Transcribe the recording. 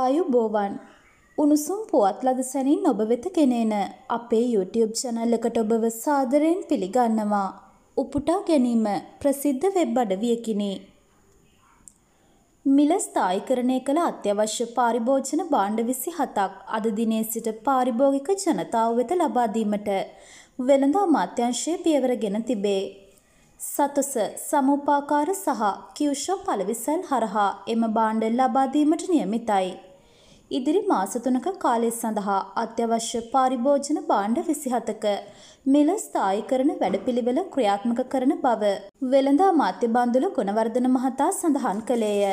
ආයුබෝවන් උණුසුම් පුවත් ලදසැනින් ඔබ වෙත කෙනේන අපේ YouTube channel එකට ඔබව සාදරයෙන් පිළිගන්නවා. උපුටා ගැනීම ප්‍රසිද්ධ වෙබ් අඩවියකිනි. මිල ස්ථායීකරණය කළ අත්‍යවශ්‍ය පාරිභෝජන භාණ්ඩ 27ක් අද දිනේ සිට පාරිභෝගික ජනතාව වෙත ලබා දීමට වෙළඳ අමාත්‍යාංශය පියවර ගෙන තිබේ. සතොස සමූපාකාර සහ කිව්ෂෝ පළවිසල් හරහා එම භාණ්ඩ ලබාදීමට නියමිතයි. ඉදිරි මාස තුනක කාලය සඳහා අත්‍යවශ්‍ය පාරිභෝජන භාණ්ඩ විසිහතක මිල ස්ථායි කරන වැඩපිළිවෙල ක්‍රියාත්මක කරන බව වෙළඳ අමාත්‍ය බන්දුල ගුණවර්ධන මහතා සඳහන් කළේය.